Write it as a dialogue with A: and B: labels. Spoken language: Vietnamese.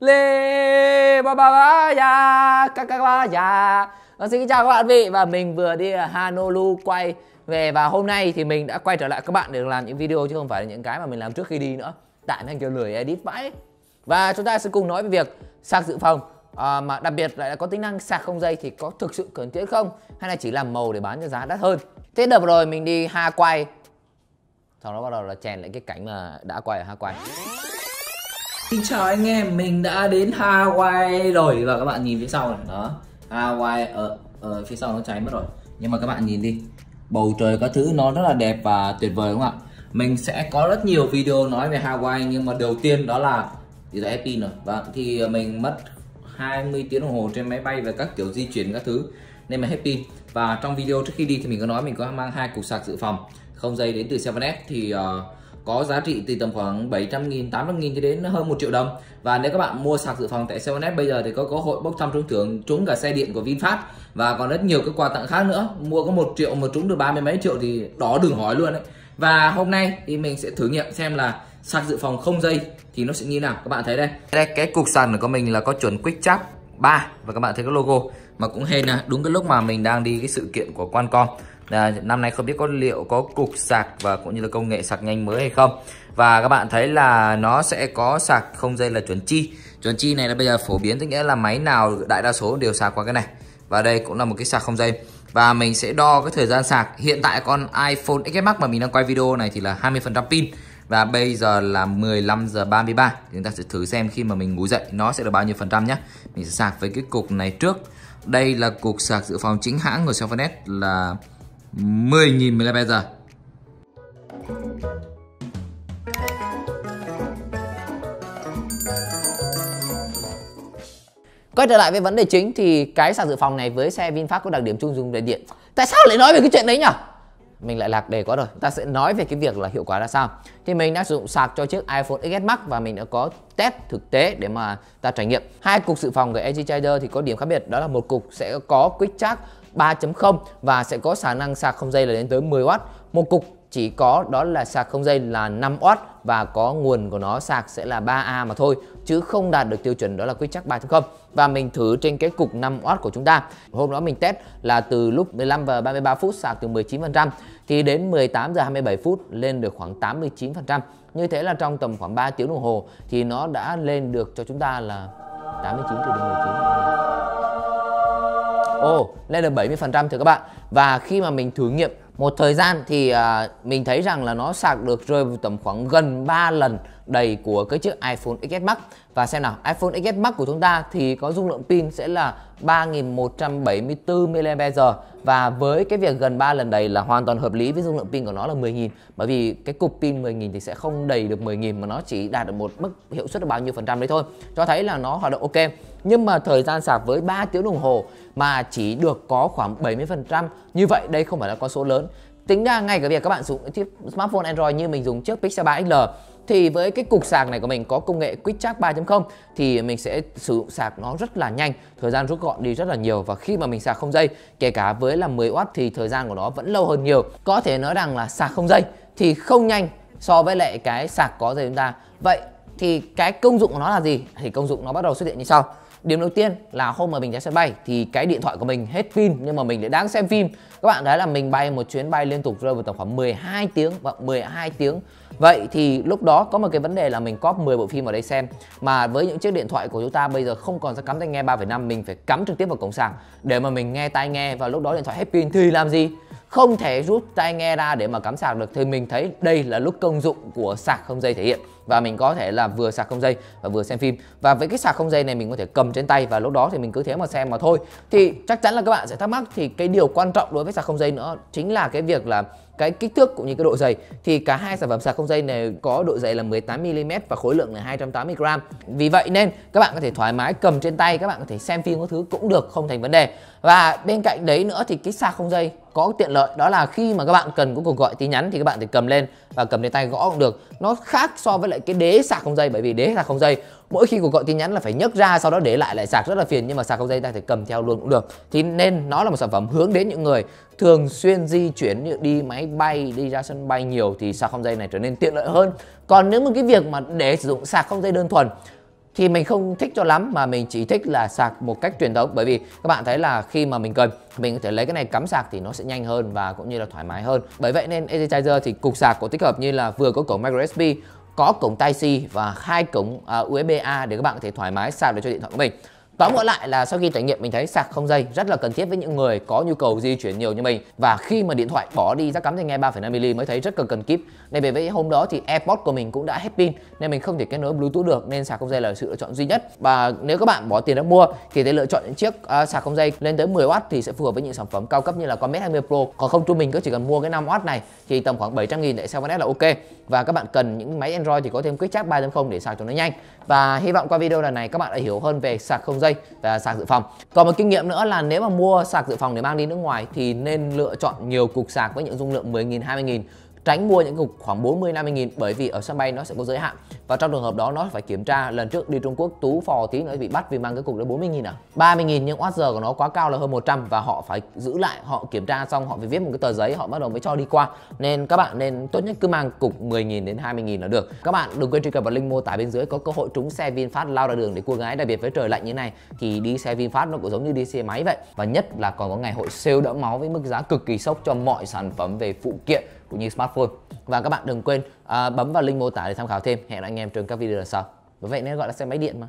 A: lê ba ba ba ya ca ca ba ya vâng, xin chào các bạn vị và mình vừa đi Honolulu quay về và hôm nay thì mình đã quay trở lại các bạn để làm những video chứ không phải là những cái mà mình làm trước khi đi nữa tại mấy anh lười edit vãi và chúng ta sẽ cùng nói về việc sạc dự phòng à, mà đặc biệt lại có tính năng sạc không dây thì có thực sự cần thiết không hay là chỉ làm màu để bán cho giá đắt hơn thế đợt rồi mình đi ha quay sau đó bắt đầu là chèn lại cái cảnh mà đã quay ở ha quay Xin chào anh em, mình đã đến Hawaii rồi và các bạn nhìn phía sau này đó Hawaii ở, ờ, ở ờ, phía sau nó cháy mất rồi Nhưng mà các bạn nhìn đi Bầu trời các thứ nó rất là đẹp và tuyệt vời đúng không ạ Mình sẽ có rất nhiều video nói về Hawaii nhưng mà đầu tiên đó là Thì đã hết pin rồi Vâng, thì mình mất 20 tiếng đồng hồ trên máy bay và các kiểu di chuyển các thứ Nên mà hết pin Và trong video trước khi đi thì mình có nói mình có mang hai cục sạc dự phòng không dây đến từ 7S thì uh, có giá trị từ tầm khoảng 700 nghìn 800 nghìn cho đến hơn 1 triệu đồng và nếu các bạn mua sạc dự phòng tại 7net bây giờ thì có cơ hội bốc thăm trúng thưởng trúng cả xe điện của VinFast và còn rất nhiều cái quà tặng khác nữa mua có một triệu mà trúng được ba mươi mấy triệu thì đó đừng hỏi luôn đấy và hôm nay thì mình sẽ thử nghiệm xem là sạc dự phòng không dây thì nó sẽ như nào các bạn thấy đây đây cái cục sạc của mình là có chuẩn quick chap 3 và các bạn thấy cái logo mà cũng hên là đúng cái lúc mà mình đang đi cái sự kiện của Qualcomm à, năm nay không biết có liệu có cục sạc và cũng như là công nghệ sạc nhanh mới hay không và các bạn thấy là nó sẽ có sạc không dây là chuẩn chi chuẩn chi này là bây giờ phổ biến tức nghĩa là máy nào đại đa số đều sạc qua cái này và đây cũng là một cái sạc không dây và mình sẽ đo cái thời gian sạc hiện tại con iPhone XS Max mà mình đang quay video này thì là 20% pin và bây giờ là 15 giờ 33 chúng ta sẽ thử xem khi mà mình ngủ dậy nó sẽ là bao nhiêu phần trăm nhé mình sẽ sạc với cái cục này trước đây là cục sạc dự phòng chính hãng của Selfnet là 10.000 mAh Quay trở lại với vấn đề chính thì cái sạc dự phòng này với xe VinFast có đặc điểm chung dùng về điện Tại sao lại nói về cái chuyện đấy nhỉ? Mình lại lạc đề quá rồi, ta sẽ nói về cái việc là hiệu quả là sao Thì mình đã sử dụng sạc cho chiếc iPhone XS Max và mình đã có test thực tế để mà ta trải nghiệm Hai cục dự phòng của Energizer thì có điểm khác biệt đó là một cục sẽ có Quick Charge 3.0 và sẽ có khả năng sạc không dây là đến tới 10W. Một cục chỉ có đó là sạc không dây là 5W và có nguồn của nó sạc sẽ là 3A mà thôi chứ không đạt được tiêu chuẩn đó là quy chắc 3.0 và mình thử trên cái cục 5W của chúng ta hôm đó mình test là từ lúc 15 và 33 phút sạc từ 19% thì đến 18 giờ 27 phút lên được khoảng 89% như thế là trong tầm khoảng 3 tiếng đồng hồ thì nó đã lên được cho chúng ta là 89 từ 19 Ồ, oh, lên được 70% thưa các bạn. Và khi mà mình thử nghiệm một thời gian thì à, mình thấy rằng là nó sạc được rơi vào tầm khoảng gần 3 lần đầy của cái chiếc iPhone XS Max và xem nào iPhone XS Max của chúng ta thì có dung lượng pin sẽ là 3174 mAh và với cái việc gần 3 lần đầy là hoàn toàn hợp lý với dung lượng pin của nó là 10.000 bởi vì cái cục pin 10.000 thì sẽ không đầy được 10.000 mà nó chỉ đạt được một mức hiệu suất là bao nhiêu phần trăm đấy thôi cho thấy là nó hoạt động ok nhưng mà thời gian sạc với 3 tiếng đồng hồ mà chỉ được có khoảng 70% như vậy đây không phải là con số lớn tính ra ngay cả việc các bạn dùng chiếc smartphone Android như mình dùng trước Pixel 3 XL thì với cái cục sạc này của mình có công nghệ Quick Charge 3.0 thì mình sẽ sử dụng sạc nó rất là nhanh, thời gian rút gọn đi rất là nhiều và khi mà mình sạc không dây, kể cả với là 10W thì thời gian của nó vẫn lâu hơn nhiều. Có thể nói rằng là sạc không dây thì không nhanh so với lại cái sạc có dây chúng ta. Vậy thì cái công dụng của nó là gì? Thì công dụng nó bắt đầu xuất hiện như sau điểm đầu tiên là hôm mà mình lái sân bay thì cái điện thoại của mình hết pin nhưng mà mình lại đang xem phim các bạn thấy là mình bay một chuyến bay liên tục rơi vào tầm khoảng 12 tiếng và 12 tiếng vậy thì lúc đó có một cái vấn đề là mình có 10 bộ phim ở đây xem mà với những chiếc điện thoại của chúng ta bây giờ không còn ra cắm tai nghe 3,5 mình phải cắm trực tiếp vào cổng sạc để mà mình nghe tai nghe và lúc đó điện thoại hết pin thì làm gì không thể rút tai nghe ra để mà cắm sạc được thì mình thấy đây là lúc công dụng của sạc không dây thể hiện và mình có thể là vừa sạc không dây và vừa xem phim và với cái sạc không dây này mình có thể cầm trên tay và lúc đó thì mình cứ thế mà xem mà thôi thì chắc chắn là các bạn sẽ thắc mắc thì cái điều quan trọng đối với sạc không dây nữa chính là cái việc là cái kích thước cũng như cái độ dày thì cả hai sản phẩm sạc không dây này có độ dày là 18 mm và khối lượng là 280 g. Vì vậy nên các bạn có thể thoải mái cầm trên tay, các bạn có thể xem phim các thứ cũng được không thành vấn đề. Và bên cạnh đấy nữa thì cái sạc không dây có tiện lợi đó là khi mà các bạn cần có cuộc gọi tin nhắn thì các bạn thể cầm lên và cầm trên tay gõ cũng được. Nó khác so với lại cái đế sạc không dây bởi vì đế sạc không dây mỗi khi cuộc gọi tin nhắn là phải nhấc ra sau đó để lại lại sạc rất là phiền nhưng mà sạc không dây ta thể cầm theo luôn cũng được. Thì nên nó là một sản phẩm hướng đến những người thường xuyên di chuyển đi máy bay đi ra sân bay nhiều thì sạc không dây này trở nên tiện lợi hơn còn nếu mà cái việc mà để sử dụng sạc không dây đơn thuần thì mình không thích cho lắm mà mình chỉ thích là sạc một cách truyền thống bởi vì các bạn thấy là khi mà mình cần mình có thể lấy cái này cắm sạc thì nó sẽ nhanh hơn và cũng như là thoải mái hơn bởi vậy nên Energizer thì cục sạc có tích hợp như là vừa có cổng micro USB có cổng Type-C và hai cổng à, USB-A để các bạn có thể thoải mái sạc được cho điện thoại của mình Tóm gọn lại là sau khi trải nghiệm mình thấy sạc không dây rất là cần thiết với những người có nhu cầu di chuyển nhiều như mình và khi mà điện thoại bỏ đi ra cắm tai nghe 3,5 mm mới thấy rất cần cần kíp. Nên bởi vậy hôm đó thì AirPods của mình cũng đã hết pin nên mình không thể kết nối Bluetooth được nên sạc không dây là sự lựa chọn duy nhất. Và nếu các bạn bỏ tiền đã mua thì để lựa chọn những chiếc uh, sạc không dây lên tới 10W thì sẽ phù hợp với những sản phẩm cao cấp như là con Mate 20 Pro. Còn không chúng mình cứ chỉ cần mua cái 5W này thì tầm khoảng 700 nghìn tại 7S là ok. Và các bạn cần những máy Android thì có thêm QuickCharge 3.0 để sạc cho nó nhanh. Và hy vọng qua video lần này các bạn đã hiểu hơn về sạc không dây giây và sạc dự phòng còn một kinh nghiệm nữa là nếu mà mua sạc dự phòng để mang đi nước ngoài thì nên lựa chọn nhiều cục sạc với những dung lượng 10.000 20.000 tránh mua những cục khoảng 40 50 nghìn bởi vì ở sân bay nó sẽ có giới hạn và trong trường hợp đó nó phải kiểm tra lần trước đi Trung Quốc tú phò tí nữa bị bắt vì mang cái cục đấy 40.000 à 30.000 nhưng watt giờ của nó quá cao là hơn 100 và họ phải giữ lại họ kiểm tra xong họ phải viết một cái tờ giấy họ bắt đầu mới cho đi qua nên các bạn nên tốt nhất cứ mang cục 10.000 đến 20.000 là được các bạn đừng quên truy cập vào link mô tả bên dưới có cơ hội trúng xe VinFast lao ra đường để cua gái đặc biệt với trời lạnh như này thì đi xe VinFast nó cũng giống như đi xe máy vậy và nhất là còn có ngày hội sale đẫm máu với mức giá cực kỳ sốc cho mọi sản phẩm về phụ kiện cũng như smartphone và các bạn đừng quên à, bấm vào link mô tả để tham khảo thêm hẹn anh em trong các video lần sau bởi vậy nên gọi là xe máy điện mà